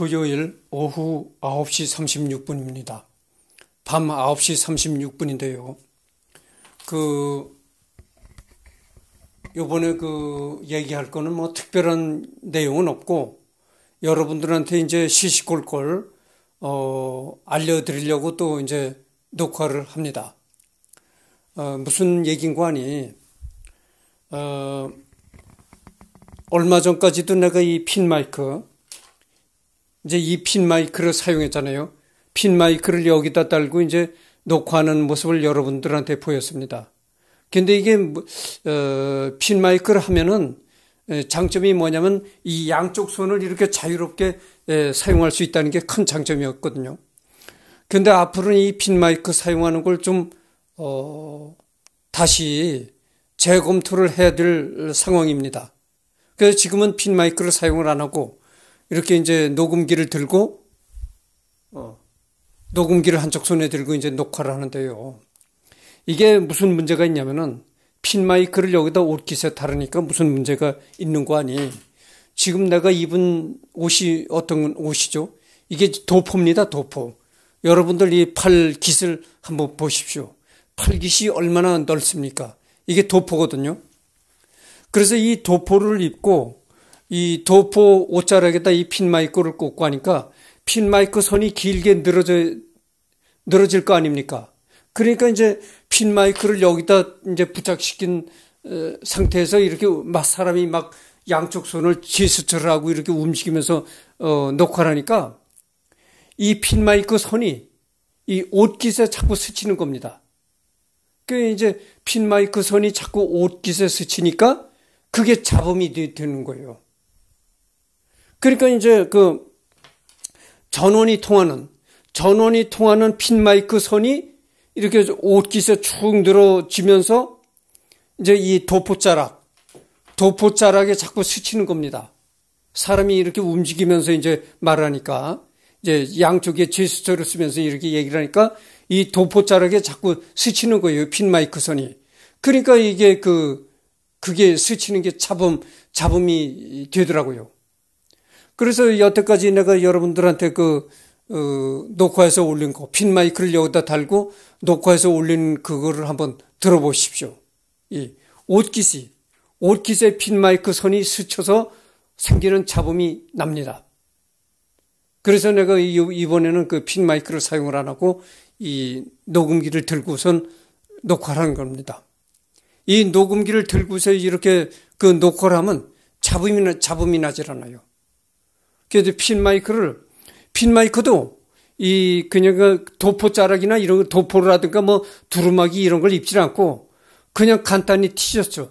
토요일 오후 9시 36분입니다. 밤 9시 36분인데요. 그 요번에 그 얘기할 거는 뭐 특별한 내용은 없고 여러분들한테 이제 시시콜콜 어 알려드리려고 또 이제 녹화를 합니다. 어 무슨 얘긴고 하니 어 얼마 전까지도 내가 이 핀 마이크 이제 이 핀 마이크를 사용했잖아요. 핀 마이크를 여기다 달고 이제 녹화하는 모습을 여러분들한테 보였습니다. 근데 이게 뭐, 어, 핀 마이크를 하면은 장점이 뭐냐면 이 양쪽 손을 이렇게 자유롭게 에, 사용할 수 있다는 게 큰 장점이었거든요. 근데 앞으로는 이 핀 마이크 사용하는 걸좀 어, 다시 재검토를 해야 될 상황입니다. 그래서 지금은 핀 마이크를 사용을 안 하고 이렇게 이제 녹음기를 들고 어, 녹음기를 한쪽 손에 들고 이제 녹화를 하는데요. 이게 무슨 문제가 있냐면은 핀 마이크를 여기다 옷깃에 달으니까 무슨 문제가 있는 거 아니? 지금 내가 입은 옷이 어떤 옷이죠? 이게 도포입니다, 도포. 여러분들 이 팔깃을 한번 보십시오. 팔깃이 얼마나 넓습니까? 이게 도포거든요. 그래서 이 도포를 입고 이 도포 옷자락에다 이 핀 마이크를 꽂고 하니까 핀 마이크 선이 길게 늘어져 늘어질 거 아닙니까? 그러니까 이제 핀 마이크를 여기다 이제 부착시킨 어, 상태에서 이렇게 막 사람이 막 양쪽 손을 제스처를 하고 이렇게 움직이면서 어, 녹화를 하니까 이 핀 마이크 선이 이 옷깃에 자꾸 스치는 겁니다. 그그 이제 핀 마이크 선이 자꾸 옷깃에 스치니까 그게 잡음이 되는 거예요. 그러니까 이제 그 전원이 통하는 전원이 통하는 핀 마이크 선이 이렇게 옷깃에 축 늘어지면서 이제 이 도포자락 도포자락에 자꾸 스치는 겁니다. 사람이 이렇게 움직이면서 이제 말하니까 이제 양쪽에 제스처를 쓰면서 이렇게 얘기를 하니까 이 도포자락에 자꾸 스치는 거예요. 핀 마이크 선이. 그러니까 이게 그 그게 스치는 게 잡음 잡음이 되더라고요. 그래서 여태까지 내가 여러분들한테 그 어, 녹화해서 올린 거, 핀 마이크를 여기다 달고 녹화해서 올린 그거를 한번 들어보십시오. 이 예. 옷깃이, 옷깃에 핀 마이크 선이 스쳐서 생기는 잡음이 납니다. 그래서 내가 이번에는 그 핀 마이크를 사용을 안 하고 이 녹음기를 들고선 녹화를 한 겁니다. 이 녹음기를 들고서 이렇게 그 녹화를 하면 잡음이, 잡음이 나질 않아요. 그래서 핀마이크를, 핀마이크도 이 그냥 도포자락이나 이런 도포라든가 뭐 두루마기 이런 걸 입질 않고 그냥 간단히 티셔츠.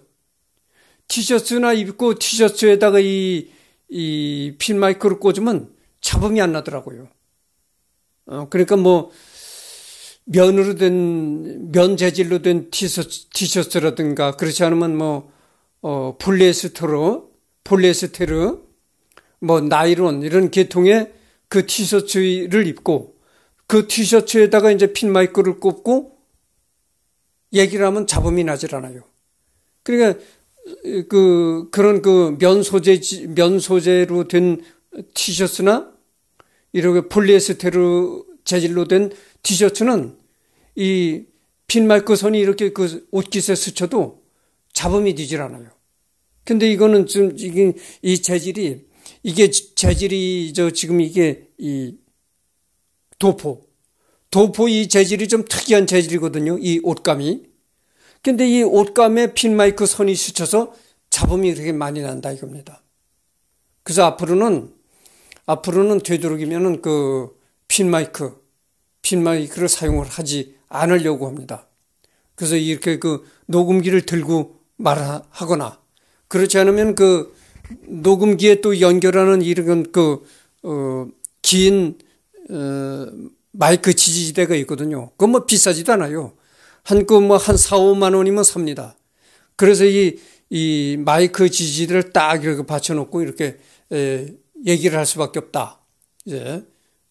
티셔츠나 입고 티셔츠에다가 이, 이 핀마이크를 꽂으면 잡음이 안 나더라고요. 어, 그러니까 뭐, 면으로 된, 면 재질로 된 티셔츠, 티셔츠라든가, 그렇지 않으면 뭐, 어, 폴리에스테르, 폴리에스테르, 뭐 나이론 이런 계통의 그 티셔츠를 입고 그 티셔츠에다가 이제 핀 마이크를 꼽고 얘기를 하면 잡음이 나질 않아요. 그러니까 그 그런 그 면 소재 면 소재로 된 티셔츠나 이렇게 폴리에스테르 재질로 된 티셔츠는 이 핀 마이크 선이 이렇게 그 옷깃에 스쳐도 잡음이 되질 않아요. 근데 이거는 지금 이 재질이 이게 재질이 저 지금 이게 이 도포 도포 이 재질이 좀 특이한 재질이거든요. 이 옷감이. 근데 이 옷감에 핀마이크 선이 스쳐서 잡음이 되게 많이 난다 이겁니다. 그래서 앞으로는 앞으로는 되도록이면은 그 핀마이크 핀마이크를 사용을 하지 않으려고 합니다. 그래서 이렇게 그 녹음기를 들고 말하거나 그렇지 않으면 그 녹음기에 또 연결하는 이런 그긴 어, 어, 마이크 지지대가 있거든요. 그건 뭐 비싸지도 않아요. 한 그 뭐한 4, 5만 원이면 삽니다. 그래서 이, 이 마이크 지지대를 딱 이렇게 받쳐놓고 이렇게 에, 얘기를 할 수밖에 없다. 이제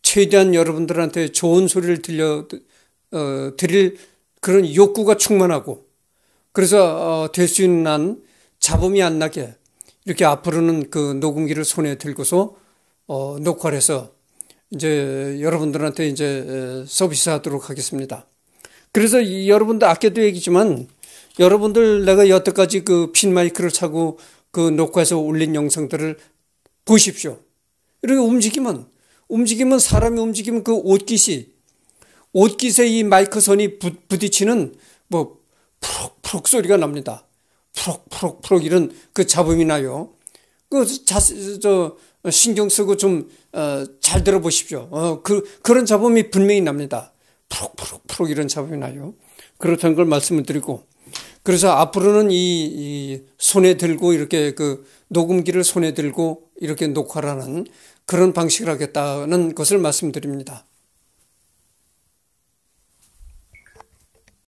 최대한 여러분들한테 좋은 소리를 들려 어, 드릴 그런 욕구가 충만하고 그래서 어, 될 수 있는 한 잡음이 안 나게 이렇게 앞으로는 그 녹음기를 손에 들고서 어, 녹화를 해서 이제 여러분들한테 이제 서비스하도록 하겠습니다. 그래서 이, 여러분들 아껴도 얘기지만 여러분들 내가 여태까지 그 핀 마이크를 차고 그 녹화해서 올린 영상들을 보십시오. 이렇게 움직이면 움직이면 사람이 움직이면 그 옷깃이 옷깃에 이 마이크선이 부, 딪히는뭐푹푹 소리가 납니다. 푸럭푸럭푸럭 이런 그 잡음이 나요. 그, 자, 저, 신경 쓰고 좀, 어, 잘 들어보십시오. 어, 그, 그런 잡음이 분명히 납니다. 푸럭푸럭푸럭 이런 잡음이 나요. 그렇다는 걸 말씀을 드리고. 그래서 앞으로는 이, 이 손에 들고 이렇게 그 녹음기를 손에 들고 이렇게 녹화라는 그런 방식을 하겠다는 것을 말씀드립니다.